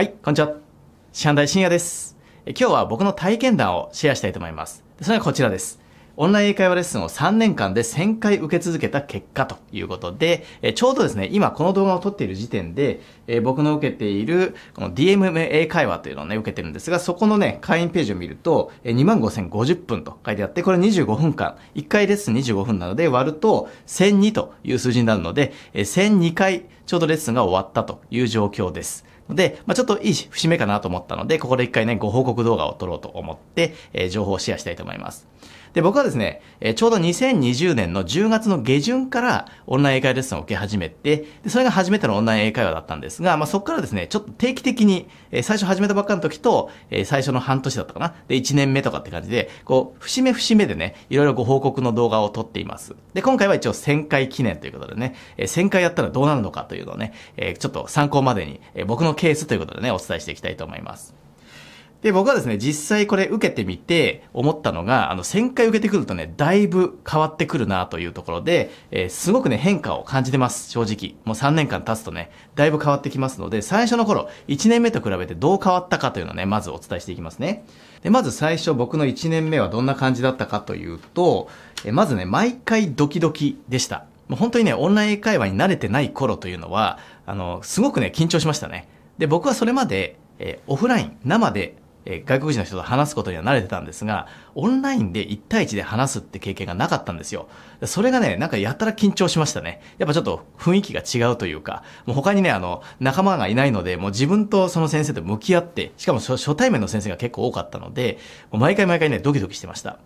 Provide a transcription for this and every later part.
はい、こんにちは。師範大深也です。今日は僕の体験談をシェアしたいと思います。それがこちらです。オンライン英会話レッスンを3年間で1000回受け続けた結果ということで、えちょうどですね、今この動画を撮っている時点で、え僕の受けているこの DMM 英会話というのをね、受けてるんですが、そこのね、会員ページを見ると、え25,050分と書いてあって、これ25分間、1回レッスン25分なので割ると1002という数字になるので、え1002回ちょうどレッスンが終わったという状況です。で、まあ、ちょっといい節目かなと思ったので、ここで一回ね、ご報告動画を撮ろうと思って、えー、情報をシェアしたいと思います。で、僕はですね、えちょうど2020年の10月の下旬からオンライン英会話レッスンを受け始めて、でそれが初めてのオンライン英会話だったんですが、まあ、そこからですね、ちょっと定期的に、え最初始めたばっかの時と、え最初の半年だったかな、で、1年目とかって感じで、こう、節目節目でね、いろいろご報告の動画を撮っています。で、今回は一応1000回記念ということでね、え1000回やったらどうなるのかというのをね、えちょっと参考までに、え僕のケースということでね、お伝えしていきたいと思います。で、僕はですね、実際これ受けてみて思ったのが、あの、1000回受けてくるとね、だいぶ変わってくるなというところで、えー、すごくね、変化を感じてます、正直。もう3年間経つとね、だいぶ変わってきますので、最初の頃、1年目と比べてどう変わったかというのをね、まずお伝えしていきますね。で、まず最初僕の1年目はどんな感じだったかというと、えー、まずね、毎回ドキドキでした。もう本当にね、オンライン会話に慣れてない頃というのは、あの、すごくね、緊張しましたね。で、僕はそれまで、えー、オフライン、生でえ外国人の人と話すことには慣れてたんですが、オンラインで1対1で話すって経験がなかったんですよ。それがね、なんかやたら緊張しましたね。やっぱちょっと雰囲気が違うというか、もう他にね、あの、仲間がいないので、もう自分とその先生と向き合って、しかも初対面の先生が結構多かったので、もう毎回毎回ね、ドキドキしてました。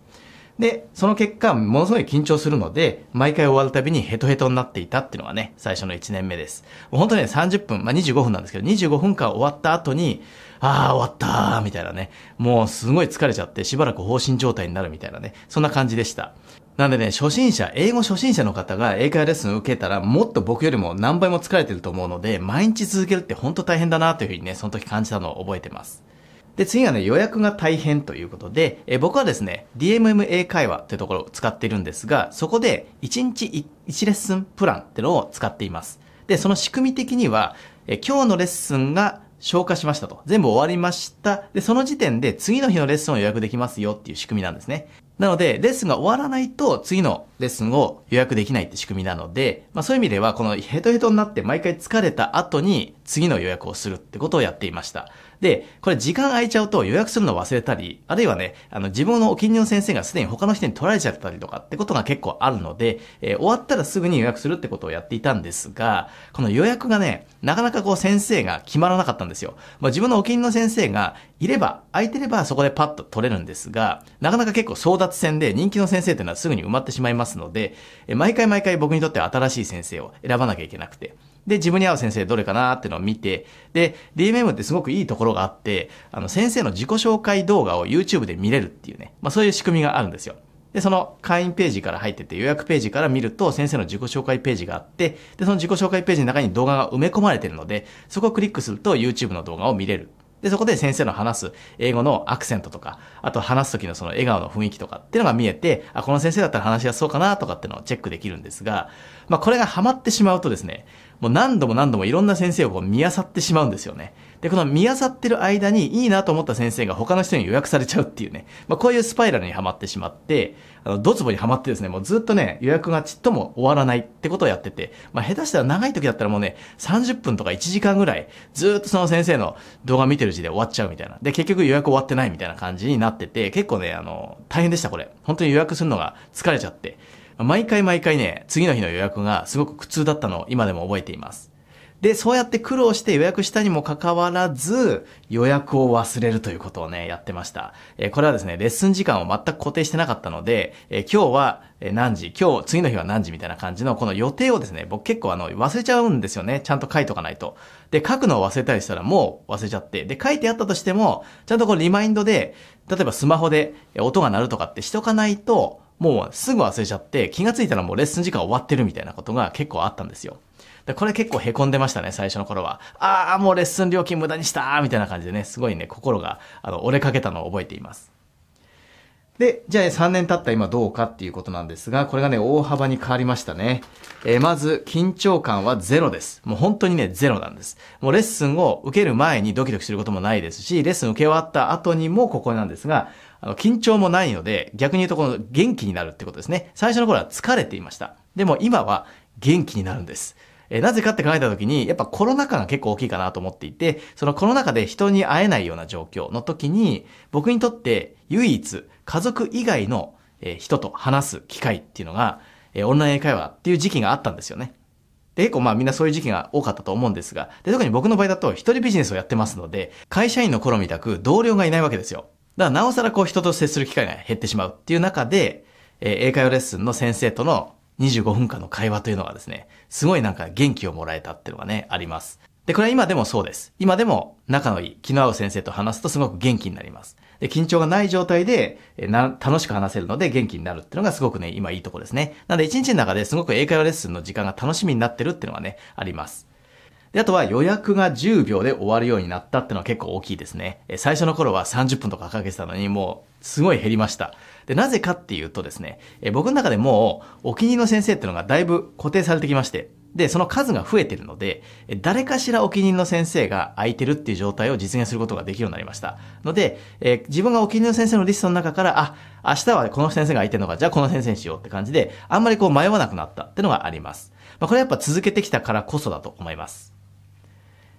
で、その結果、ものすごい緊張するので、毎回終わるたびにヘトヘトになっていたっていうのがね、最初の1年目です。もう本当にね、30分、まあ、25分なんですけど、25分間終わった後に、ああ、終わったー、みたいなね、もうすごい疲れちゃって、しばらく放心状態になるみたいなね、そんな感じでした。なんでね、初心者、英語初心者の方が英会話レッスン受けたら、もっと僕よりも何倍も疲れてると思うので、毎日続けるって本当大変だなというふうにね、その時感じたのを覚えてます。で、次はね、予約が大変ということで、え僕はですね、DMMA 会話というところを使ってるんですが、そこで1日 1, 1レッスンプランってのを使っています。で、その仕組み的には、え今日のレッスンが消化しましたと。全部終わりました。で、その時点で次の日のレッスンを予約できますよっていう仕組みなんですね。なので、レッスンが終わらないと次のレッスンを予約できないって仕組みなので、まあそういう意味ではこのヘトヘトになって毎回疲れた後に次の予約をするってことをやっていました。で、これ時間空いちゃうと予約するの忘れたり、あるいはね、あの、自分のお気に入りの先生がすでに他の人に取られちゃったりとかってことが結構あるので、えー、終わったらすぐに予約するってことをやっていたんですが、この予約がね、なかなかこう先生が決まらなかったんですよ。まあ、自分のお気に入りの先生がいれば、空いてればそこでパッと取れるんですが、なかなか結構争奪戦で人気の先生っていうのはすぐに埋まってしまいますので、毎回毎回僕にとっては新しい先生を選ばなきゃいけなくて、で、自分に合う先生どれかなっていうのを見て、で、DMM ってすごくいいところがあって、あの、先生の自己紹介動画を YouTube で見れるっていうね、まあそういう仕組みがあるんですよ。で、その会員ページから入ってて予約ページから見ると先生の自己紹介ページがあって、で、その自己紹介ページの中に動画が埋め込まれてるので、そこをクリックすると YouTube の動画を見れる。で、そこで先生の話す英語のアクセントとか、あと話す時のその笑顔の雰囲気とかっていうのが見えて、あ、この先生だったら話しやすそうかなとかっていうのをチェックできるんですが、まあこれがハマってしまうとですね、もう何度も何度もいろんな先生をこう見漁ってしまうんですよね。で、この見漁ってる間にいいなと思った先生が他の人に予約されちゃうっていうね。まあ、こういうスパイラルにはまってしまって、あの、ドツボにはまってですね、もうずっとね、予約がちっとも終わらないってことをやってて、まあ、下手したら長い時だったらもうね、30分とか1時間ぐらい、ずっとその先生の動画見てる時で終わっちゃうみたいな。で、結局予約終わってないみたいな感じになってて、結構ね、あの、大変でした、これ。本当に予約するのが疲れちゃって。毎回毎回ね、次の日の予約がすごく苦痛だったのを今でも覚えています。で、そうやって苦労して予約したにもかかわらず、予約を忘れるということをね、やってました。えこれはですね、レッスン時間を全く固定してなかったので、え今日は何時、今日、次の日は何時みたいな感じの、この予定をですね、僕結構あの、忘れちゃうんですよね。ちゃんと書いとかないと。で、書くのを忘れたりしたらもう忘れちゃって、で、書いてあったとしても、ちゃんとこのリマインドで、例えばスマホで音が鳴るとかってしとかないと、もうすぐ忘れちゃって気がついたらもうレッスン時間終わってるみたいなことが結構あったんですよ。で、これ結構凹んでましたね、最初の頃は。ああ、もうレッスン料金無駄にしたみたいな感じでね、すごいね、心が、あの、折れかけたのを覚えています。で、じゃあ3年経った今どうかっていうことなんですが、これがね、大幅に変わりましたね。えー、まず、緊張感はゼロです。もう本当にね、ゼロなんです。もうレッスンを受ける前にドキドキすることもないですし、レッスン受け終わった後にもここなんですが、あの、緊張もないので、逆に言うとこの元気になるってことですね。最初の頃は疲れていました。でも今は元気になるんです。えなぜかって考えた時に、やっぱコロナ禍が結構大きいかなと思っていて、そのコロナ禍で人に会えないような状況の時に、僕にとって唯一家族以外の、え人と話す機会っていうのが、えオンライン英会話っていう時期があったんですよね。で、結構まあみんなそういう時期が多かったと思うんですが、で、特に僕の場合だと一人ビジネスをやってますので、会社員の頃みたく同僚がいないわけですよ。だからなおさらこう人と接する機会が減ってしまうっていう中で、えー、英会話レッスンの先生との25分間の会話というのはですね、すごいなんか元気をもらえたっていうのがね、あります。で、これは今でもそうです。今でも仲のいい気の合う先生と話すとすごく元気になります。で、緊張がない状態で、えな、楽しく話せるので元気になるっていうのがすごくね、今いいとこですね。なので一日の中ですごく英会話レッスンの時間が楽しみになってるっていうのがね、あります。で、あとは予約が10秒で終わるようになったってのは結構大きいですね。え、最初の頃は30分とかかけてたのに、もう、すごい減りました。で、なぜかっていうとですね、え僕の中でもう、お気に入りの先生ってのがだいぶ固定されてきまして、で、その数が増えてるので、誰かしらお気に入りの先生が空いてるっていう状態を実現することができるようになりました。ので、えー、自分がお気に入りの先生のリストの中から、あ、明日はこの先生が空いてるのか、じゃあこの先生にしようって感じで、あんまりこう迷わなくなったってのがあります。まあ、これはやっぱ続けてきたからこそだと思います。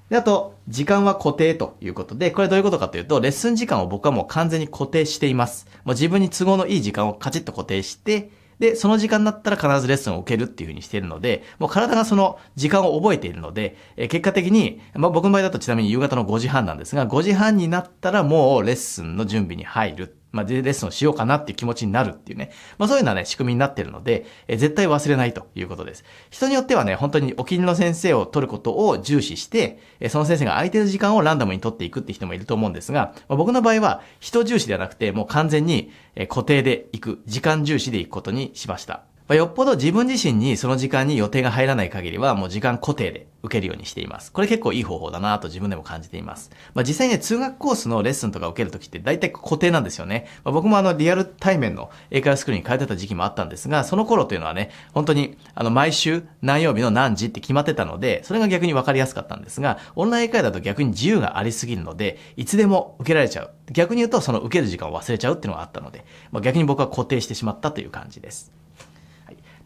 で、あと、時間は固定ということで、これどういうことかというと、レッスン時間を僕はもう完全に固定しています。もう自分に都合のいい時間をカチッと固定して、で、その時間になったら必ずレッスンを受けるっていう風にしているので、もう体がその時間を覚えているので、え結果的に、まあ、僕の場合だとちなみに夕方の5時半なんですが、5時半になったらもうレッスンの準備に入るまあ、デーレッスンをしようかなっていう気持ちになるっていうね。まあ、そういうようなね、仕組みになってるので、え絶対忘れないということです。人によってはね、本当にお気に入りの先生を取ることを重視して、えその先生が空いてる時間をランダムに取っていくって人もいると思うんですが、まあ、僕の場合は、人重視ではなくて、もう完全に、え固定で行く、時間重視で行くことにしました。まあ、よっぽど自分自身にその時間に予定が入らない限りはもう時間固定で受けるようにしています。これ結構いい方法だなと自分でも感じています。まあ、実際ね、通学コースのレッスンとか受けるときって大体固定なんですよね。まあ、僕もあのリアル対面の英会話スクールに変えてた時期もあったんですが、その頃というのはね、本当にあの毎週何曜日の何時って決まってたので、それが逆に分かりやすかったんですが、オンライン英会話だと逆に自由がありすぎるので、いつでも受けられちゃう。逆に言うとその受ける時間を忘れちゃうっていうのがあったので、まあ、逆に僕は固定してしまったという感じです。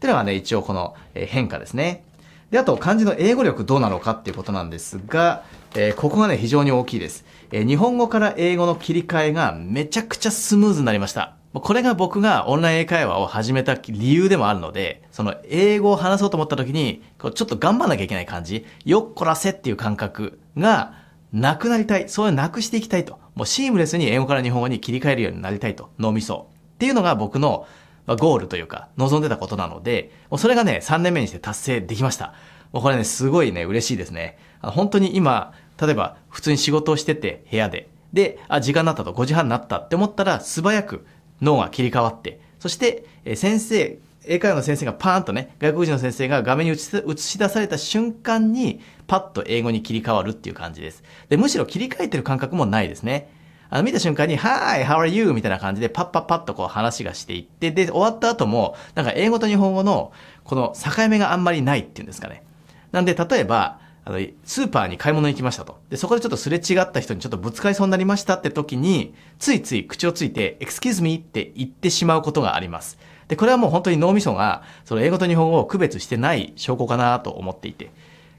っていうのがね、一応この変化ですね。で、あと漢字の英語力どうなのかっていうことなんですが、えー、ここがね、非常に大きいです、えー、日本語から英語の切り替えがめちゃくちゃスムーズになりました。これが僕がオンライン英会話を始めた理由でもあるので、その英語を話そうと思った時に、ちょっと頑張んなきゃいけない感じ、よっこらせっていう感覚がなくなりたい。そういうなくしていきたいと。もうシームレスに英語から日本語に切り替えるようになりたいと。脳みそ。っていうのが僕のまゴールというか、望んでたことなので、もうそれがね、3年目にして達成できました。もうこれね、すごいね、嬉しいですね。あ本当に今、例えば、普通に仕事をしてて、部屋で。で、あ、時間になったと、5時半になったって思ったら、素早く脳が切り替わって、そして、え先生、英会話の先生がパーンとね、外国人の先生が画面に映し出された瞬間に、パッと英語に切り替わるっていう感じです。で、むしろ切り替えてる感覚もないですね。あの見た瞬間に、Hi, how are you? みたいな感じで、パッパッパッとこう話がしていって、で、終わった後も、なんか英語と日本語の、この境目があんまりないっていうんですかね。なんで、例えば、あの、スーパーに買い物に行きましたと。で、そこでちょっとすれ違った人にちょっとぶつかりそうになりましたって時に、ついつい口をついて、excuse me って言ってしまうことがあります。で、これはもう本当に脳みそが、その英語と日本語を区別してない証拠かなと思っていて、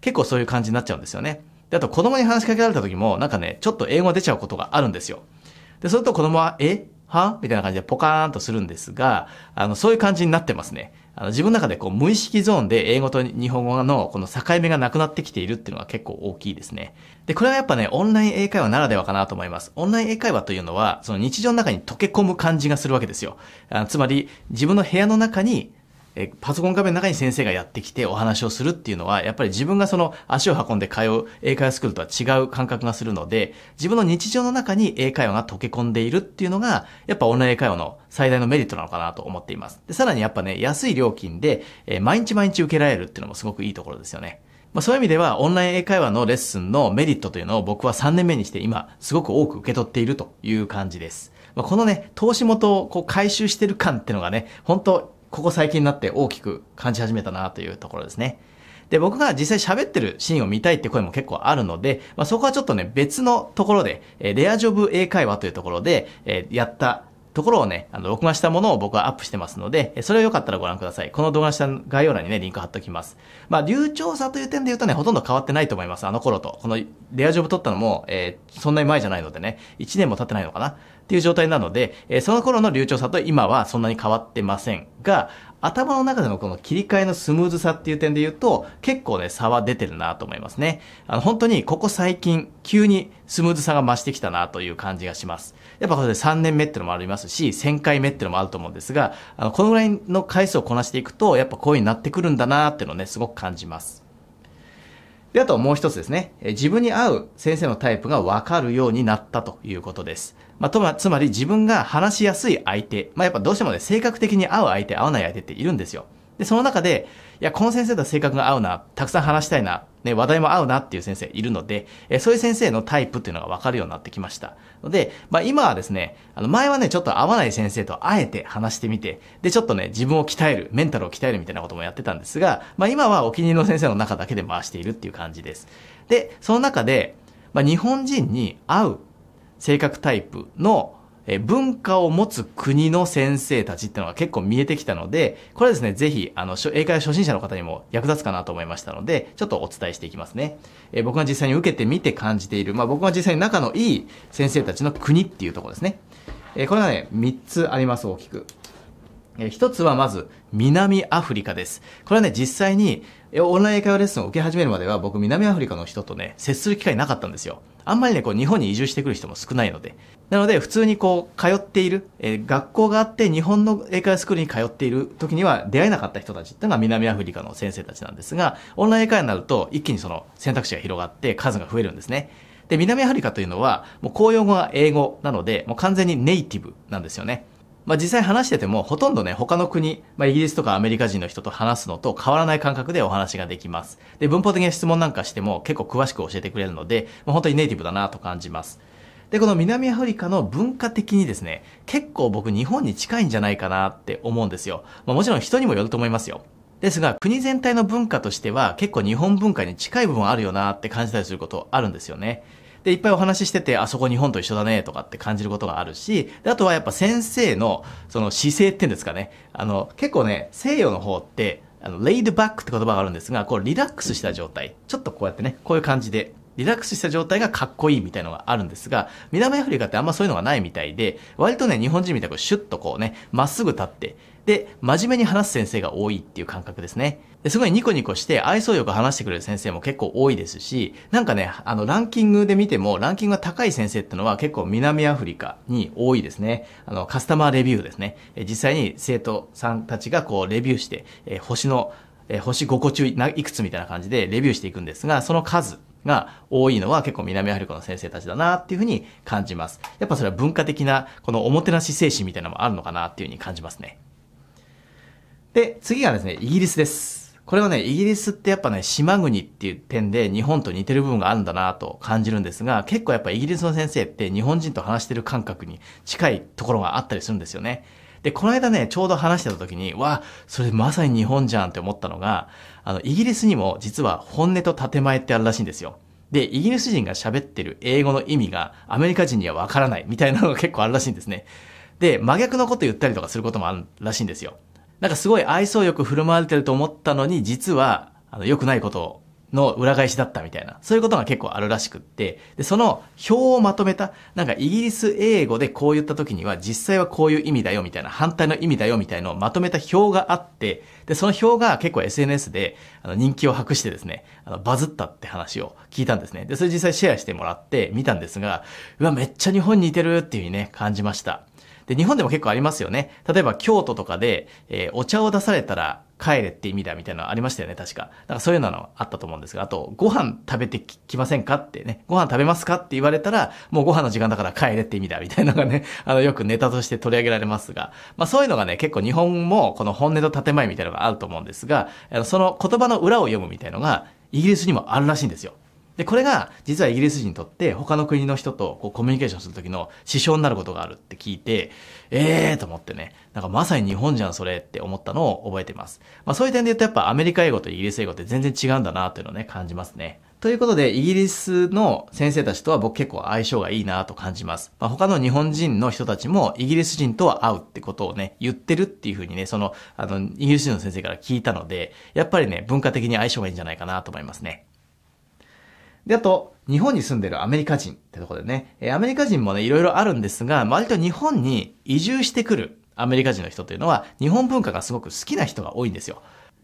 結構そういう感じになっちゃうんですよね。で、あと子供に話しかけられた時も、なんかね、ちょっと英語が出ちゃうことがあるんですよ。で、それと子供は、えはみたいな感じでポカーンとするんですが、あの、そういう感じになってますね。あの、自分の中でこう、無意識ゾーンで英語と日本語のこの境目がなくなってきているっていうのは結構大きいですね。で、これはやっぱね、オンライン英会話ならではかなと思います。オンライン英会話というのは、その日常の中に溶け込む感じがするわけですよ。あつまり、自分の部屋の中にえパソコン画面の中に先生がやってきてお話をするっていうのは、やっぱり自分がその足を運んで通う英会話スクールとは違う感覚がするので、自分の日常の中に英会話が溶け込んでいるっていうのが、やっぱオンライン英会話の最大のメリットなのかなと思っています。でさらにやっぱね、安い料金で、え毎日毎日受けられるっていうのもすごくいいところですよね。まあ、そういう意味では、オンライン英会話のレッスンのメリットというのを僕は3年目にして今、すごく多く受け取っているという感じです。まあ、このね、投資元をこう回収してる感ってのがね、本当ここ最近になって大きく感じ始めたなというところですね。で、僕が実際喋ってるシーンを見たいって声も結構あるので、まあ、そこはちょっとね、別のところで、えレアジョブ英会話というところで、えやったところをね、あの、録画したものを僕はアップしてますので、それをよかったらご覧ください。この動画下の概要欄にね、リンク貼っときます。まあ、流暢さという点で言うとね、ほとんど変わってないと思います。あの頃と。この、レアジョブ撮ったのも、えー、そんなに前じゃないのでね、1年も経ってないのかなっていう状態なので、えー、その頃の流暢さと今はそんなに変わってませんが、頭の中でのこの切り替えのスムーズさっていう点で言うと、結構ね、差は出てるなと思いますね。あの、本当にここ最近、急にスムーズさが増してきたなという感じがします。やっぱこれで3年目ってのもありますし、1000回目ってのもあると思うんですが、あの、このぐらいの回数をこなしていくと、やっぱこういうになってくるんだなっていうのをね、すごく感じます。で、あともう一つですね。自分に合う先生のタイプが分かるようになったということです。まあ、つまり自分が話しやすい相手、まあ、やっぱどうしてもね、性格的に合う相手、合わない相手っているんですよ。で、その中で、いや、この先生とは性格が合うな、たくさん話したいな、ね、話題も合うなっていう先生いるので、えそういう先生のタイプっていうのがわかるようになってきました。ので、まあ今はですね、あの前はね、ちょっと合わない先生とあえて話してみて、で、ちょっとね、自分を鍛える、メンタルを鍛えるみたいなこともやってたんですが、まあ今はお気に入りの先生の中だけで回しているっていう感じです。で、その中で、まあ日本人に合う性格タイプの文化を持つ国の先生たちっていうのが結構見えてきたので、これはですね、ぜひ、あの、英会話初心者の方にも役立つかなと思いましたので、ちょっとお伝えしていきますね。え僕が実際に受けてみて感じている、まあ僕が実際に仲のいい先生たちの国っていうところですね。えこれはね、3つあります、大きく。えー、一つはまず、南アフリカです。これはね、実際に、オンライン英会話レッスンを受け始めるまでは僕南アフリカの人とね、接する機会なかったんですよ。あんまりね、こう日本に移住してくる人も少ないので。なので普通にこう通っている、えー、学校があって日本の英会話スクールに通っている時には出会えなかった人たちっていうのが南アフリカの先生たちなんですが、オンライン英会話になると一気にその選択肢が広がって数が増えるんですね。で、南アフリカというのはもう公用語が英語なので、もう完全にネイティブなんですよね。まあ、実際話しててもほとんどね他の国、まあ、イギリスとかアメリカ人の人と話すのと変わらない感覚でお話ができますで文法的な質問なんかしても結構詳しく教えてくれるので、まあ、本当にネイティブだなと感じますでこの南アフリカの文化的にですね結構僕日本に近いんじゃないかなって思うんですよ、まあ、もちろん人にもよると思いますよですが国全体の文化としては結構日本文化に近い部分あるよなって感じたりすることあるんですよねで、いっぱいお話ししてて、あそこ日本と一緒だね、とかって感じることがあるし、であとはやっぱ先生の、その姿勢っていうんですかね。あの、結構ね、西洋の方って、あの、レイドバックって言葉があるんですが、こう、リラックスした状態。ちょっとこうやってね、こういう感じで、リラックスした状態がかっこいいみたいのがあるんですが、南アフリカってあんまそういうのがないみたいで、割とね、日本人みたいにシュッとこうね、まっすぐ立って、で、真面目に話す先生が多いっていう感覚ですね。ですごいニコニコして愛想よく話してくれる先生も結構多いですし、なんかね、あの、ランキングで見ても、ランキングが高い先生ってのは結構南アフリカに多いですね。あの、カスタマーレビューですね。え実際に生徒さんたちがこう、レビューして、え星の、え星5個中いくつみたいな感じでレビューしていくんですが、その数が多いのは結構南アフリカの先生たちだなっていうふうに感じます。やっぱそれは文化的なこのおもてなし精神みたいなのもあるのかなっていうふうに感じますね。で、次がですね、イギリスです。これはね、イギリスってやっぱね、島国っていう点で日本と似てる部分があるんだなと感じるんですが、結構やっぱイギリスの先生って日本人と話してる感覚に近いところがあったりするんですよね。で、この間ね、ちょうど話してた時に、わそれまさに日本じゃんって思ったのが、あの、イギリスにも実は本音と建前ってあるらしいんですよ。で、イギリス人が喋ってる英語の意味がアメリカ人にはわからないみたいなのが結構あるらしいんですね。で、真逆のこと言ったりとかすることもあるらしいんですよ。なんかすごい愛想よく振る舞われてると思ったのに、実は、あの、良くないことの裏返しだったみたいな、そういうことが結構あるらしくって、で、その表をまとめた、なんかイギリス英語でこう言った時には、実際はこういう意味だよみたいな、反対の意味だよみたいのをまとめた表があって、で、その表が結構 SNS で、あの、人気を博してですね、あの、バズったって話を聞いたんですね。で、それ実際シェアしてもらって見たんですが、うわ、めっちゃ日本に似てるっていうふうにね、感じました。で、日本でも結構ありますよね。例えば京都とかで、えー、お茶を出されたら帰れって意味だみたいなのありましたよね、確か。だからそういうのあったと思うんですが、あと、ご飯食べてきませんかってね、ご飯食べますかって言われたら、もうご飯の時間だから帰れって意味だみたいなのがね、あの、よくネタとして取り上げられますが、まあそういうのがね、結構日本もこの本音と建前みたいなのがあると思うんですが、その言葉の裏を読むみたいのが、イギリスにもあるらしいんですよ。で、これが実はイギリス人にとって他の国の人とこうコミュニケーションする時の支障になることがあるって聞いて、ええー、と思ってね、なんかまさに日本じゃんそれって思ったのを覚えています。まあそういう点で言うとやっぱアメリカ英語とイギリス英語って全然違うんだなというのをね、感じますね。ということで、イギリスの先生たちとは僕結構相性がいいなと感じます。まあ、他の日本人の人たちもイギリス人とは会うってことをね、言ってるっていうふうにね、その、あの、イギリス人の先生から聞いたので、やっぱりね、文化的に相性がいいんじゃないかなと思いますね。で、あと、日本に住んでるアメリカ人ってとこでね、えアメリカ人もね、いろいろあるんですが、割と日本に移住してくるアメリカ人の人というのは、日本文化がすごく好きな人が多いんですよ。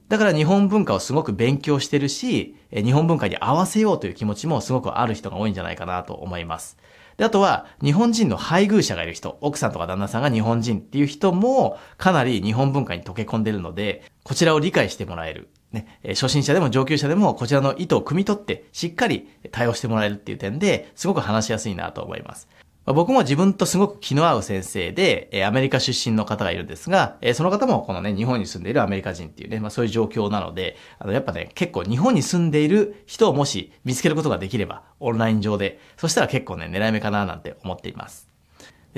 だから日本文化をすごく勉強してるし、え日本文化に合わせようという気持ちもすごくある人が多いんじゃないかなと思います。で、あとは、日本人の配偶者がいる人、奥さんとか旦那さんが日本人っていう人も、かなり日本文化に溶け込んでるので、こちらを理解してもらえる。ね、初心者でも上級者でもこちらの意図を汲み取ってしっかり対応してもらえるっていう点ですごく話しやすいなと思います。僕も自分とすごく気の合う先生で、アメリカ出身の方がいるんですが、その方もこのね、日本に住んでいるアメリカ人っていうね、まあそういう状況なので、あの、やっぱね、結構日本に住んでいる人をもし見つけることができれば、オンライン上で、そしたら結構ね、狙い目かななんて思っています。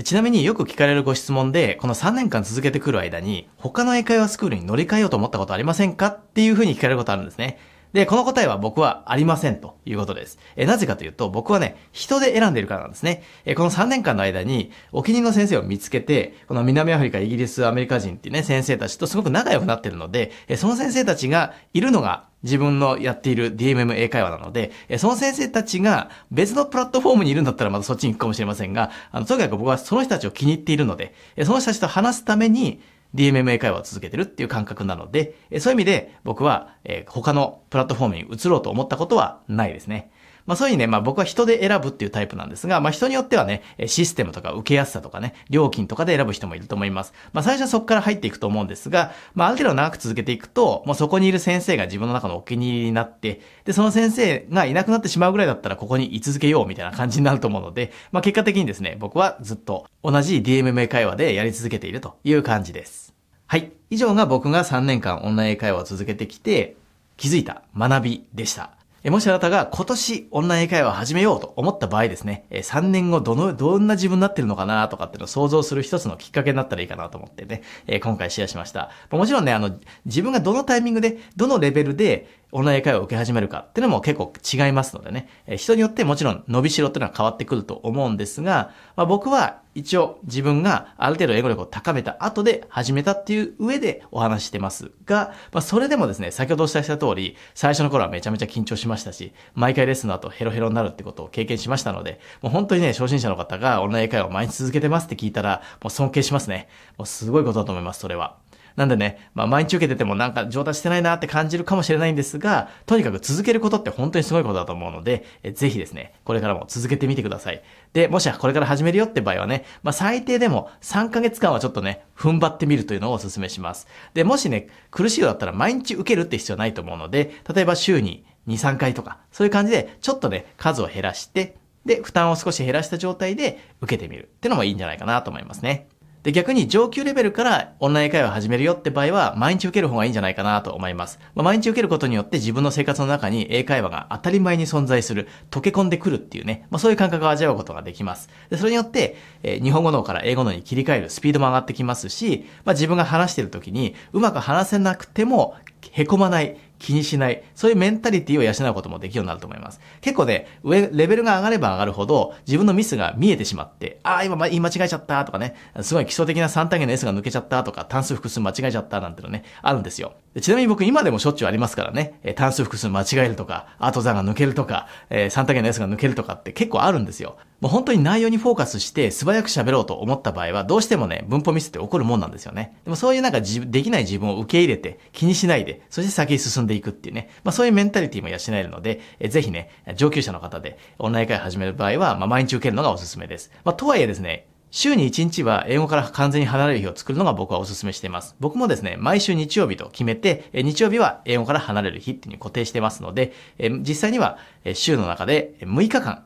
ちなみによく聞かれるご質問で、この3年間続けてくる間に、他の英会話スクールに乗り換えようと思ったことありませんかっていうふうに聞かれることあるんですね。で、この答えは僕はありませんということです。えなぜかというと、僕はね、人で選んでいるからなんですね。えこの3年間の間に、お気に入りの先生を見つけて、この南アフリカ、イギリス、アメリカ人っていうね、先生たちとすごく仲良くなってるので、えその先生たちがいるのが自分のやっている DMM 英会話なので、その先生たちが別のプラットフォームにいるんだったらまたそっちに行くかもしれませんが、あの、とにかく僕はその人たちを気に入っているので、その人たちと話すために、DMMA 会話を続けてるっていう感覚なので、そういう意味で僕は、え他のプラットフォームに移ろうと思ったことはないですね。まあそういうね、まあ僕は人で選ぶっていうタイプなんですが、まあ人によってはね、システムとか受けやすさとかね、料金とかで選ぶ人もいると思います。まあ最初はそこから入っていくと思うんですが、まあある程度長く続けていくと、もうそこにいる先生が自分の中のお気に入りになって、で、その先生がいなくなってしまうぐらいだったらここに居続けようみたいな感じになると思うので、まあ結果的にですね、僕はずっと同じ DMMA 会話でやり続けているという感じです。はい。以上が僕が3年間オンライン英会話を続けてきて気づいた学びでした。もしあなたが今年オンライン英会話を始めようと思った場合ですね、3年後どの、どんな自分になってるのかなとかっていうのを想像する一つのきっかけになったらいいかなと思ってね、今回シェアしました。もちろんね、あの、自分がどのタイミングで、どのレベルで、オンライン英会話を受け始めるかっていうのも結構違いますのでね、え人によってもちろん伸びしろっていうのは変わってくると思うんですが、まあ、僕は一応自分がある程度英語力を高めた後で始めたっていう上でお話してますが、まあ、それでもですね、先ほどお伝えした通り、最初の頃はめちゃめちゃ緊張しましたし、毎回レッスンの後ヘロヘロになるってことを経験しましたので、もう本当にね、初心者の方がオンライン英会話を毎日続けてますって聞いたら、もう尊敬しますね。もうすごいことだと思います、それは。なんでね、まあ、毎日受けててもなんか上達してないなって感じるかもしれないんですが、とにかく続けることって本当にすごいことだと思うので、えぜひですね、これからも続けてみてください。で、もしこれから始めるよって場合はね、まあ、最低でも3ヶ月間はちょっとね、踏ん張ってみるというのをお勧めします。で、もしね、苦しいようだったら毎日受けるって必要ないと思うので、例えば週に2、3回とか、そういう感じで、ちょっとね、数を減らして、で、負担を少し減らした状態で受けてみるってのもいいんじゃないかなと思いますね。で、逆に上級レベルからオンライン会話を始めるよって場合は、毎日受ける方がいいんじゃないかなと思います。まあ、毎日受けることによって自分の生活の中に英会話が当たり前に存在する、溶け込んでくるっていうね、まあ、そういう感覚を味わうことができます。で、それによって、えー、日本語脳から英語脳に切り替えるスピードも上がってきますし、まあ、自分が話してる時にうまく話せなくても、へこまない、気にしない、そういうメンタリティを養うこともできるようになると思います。結構ね、上、レベルが上がれば上がるほど、自分のミスが見えてしまって、ああ、今言い間違えちゃったとかね、すごい基礎的な3単元の S が抜けちゃったとか、単数複数間違えちゃったなんてのね、あるんですよ。ちなみに僕今でもしょっちゅうありますからね、え単数複数間違えるとか、後座が抜けるとか、えー、3単元の S が抜けるとかって結構あるんですよ。もう本当に内容にフォーカスして素早く喋ろうと思った場合は、どうしてもね、文法ミスって起こるもんなんですよね。でもそういうなんかできない自分を受け入れて、気にしないで、そして先に進んでいくっていうね、まあそういうメンタリティも養えるので、えー、ぜひね、上級者の方でオンライン会始める場合は、まあ毎日受けるのがおすすめです。まあとはいえですね、週に1日は英語から完全に離れる日を作るのが僕はお勧めしています。僕もですね、毎週日曜日と決めて、日曜日は英語から離れる日っていうに固定してますので、実際には週の中で6日間、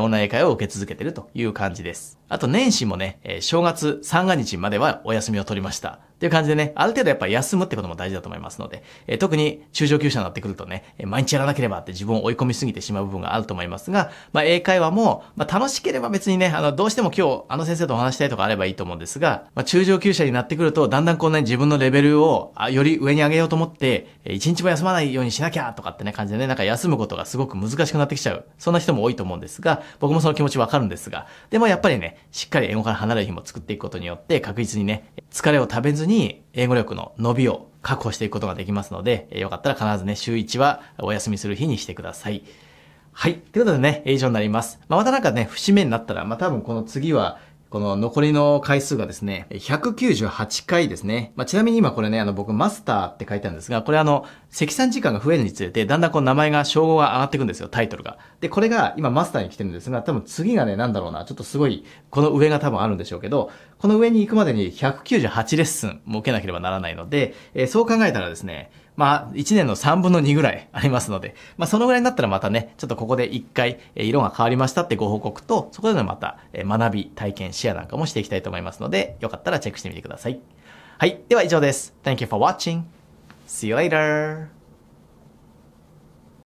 オンライン英会を受け続けているという感じです。あと年始もね、正月三が日まではお休みを取りました。っていう感じでね、ある程度やっぱ休むってことも大事だと思いますので、え特に中上級者になってくるとね、毎日やらなければって自分を追い込みすぎてしまう部分があると思いますが、まあ、英会話も、まあ、楽しければ別にね、あの、どうしても今日あの先生とお話したいとかあればいいと思うんですが、まあ、中上級者になってくると、だんだんこんなに自分のレベルをより上に上げようと思って、一日も休まないようにしなきゃとかってね、感じでね、なんか休むことがすごく難しくなってきちゃう。そんな人も多いと思うんですが、僕もその気持ちわかるんですが、でもやっぱりね、しっかり英語から離れる日も作っていくことによって、確実にね、疲れを食べずにに英語力の伸びを確保していくことができますので、よかったら必ずね、週1はお休みする日にしてください。はい。ということでね、以上になります。まあ、またなんかね、節目になったら、まあ、多分この次は、この残りの回数がですね、198回ですね。まあ、ちなみに今これね、あの僕マスターって書いてあるんですが、これあの、積算時間が増えるにつれて、だんだんこの名前が、称号が上がっていくんですよ、タイトルが。で、これが今マスターに来てるんですが、多分次がね、なんだろうな、ちょっとすごい、この上が多分あるんでしょうけど、この上に行くまでに198レッスン設けなければならないので、えー、そう考えたらですね、まあ、1年の3分の2ぐらいありますので、まあ、そのぐらいになったらまたね、ちょっとここで1回、色が変わりましたってご報告と、そこでのまた、学び、体験、シェアなんかもしていきたいと思いますので、よかったらチェックしてみてください。はい。では以上です。Thank you for watching. See you later.